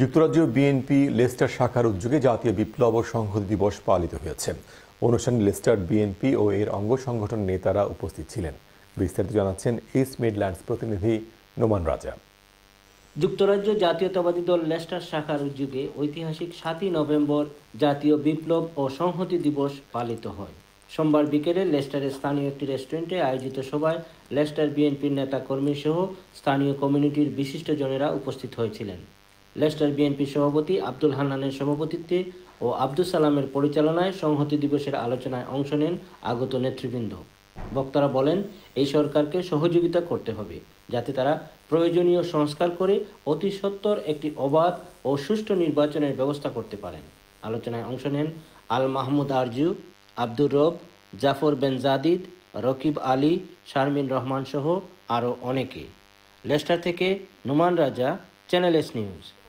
যুক্তরাজ্য BNP Leicester শাখার উদ্যোগে জাতীয় বিপ্লব ও সংহতি দিবস পালিত হয়েছে অনুষ্ঠানে লেস্টার বিএনপি ও এর অঙ্গ সংগঠন নেতারা উপস্থিত ছিলেন বিস্তারিত জানাচ্ছেন ইস্ট মিডল্যান্ডস প্রতিনিধি নোমান রাজা যুক্তরাজ্য জাতীয়তাবাদী দল লেস্টার শাখার উদ্যোগে ঐতিহাসিক সাতই নভেম্বর জাতীয় বিপ্লব ও সংহতি দিবস পালিত হয় সোমবার বিকেলে লেস্টারের স্থানীয় একটি রেস্টুরেন্টে আয়োজিত সভায় লেস্টার বিএনপির নেতা কর্মী সহ স্থানীয় কমিউনিটির বিশিষ্ট জনেরা উপস্থিত হয়েছিলেন লেস্টার বিএনপি সভাপতি আব্দুল হান্নানের সভাপতিত্বে ও আব্দুল সালামের পরিচালনায় সংহতি দিবসের আলোচনায় অংশ নেন আগত নেতৃবৃন্দ বক্তারা বলেন এই সরকারকে সহযোগিতা করতে হবে যাতে তারা প্রয়োজনীয় সংস্কার করে অতি সত্বর একটি অবাধ ও সুষ্ঠু নির্বাচনের ব্যবস্থা করতে পারেন আলোচনায় অংশ নেন আল মাহমুদ আরজু আব্দুর রব জাফর বেন জাদিদ রকিব আলী শারমিন রহমান সহ আরও অনেকে লেস্টার থেকে নুমান রাজা চ্যানেল এস নিউজ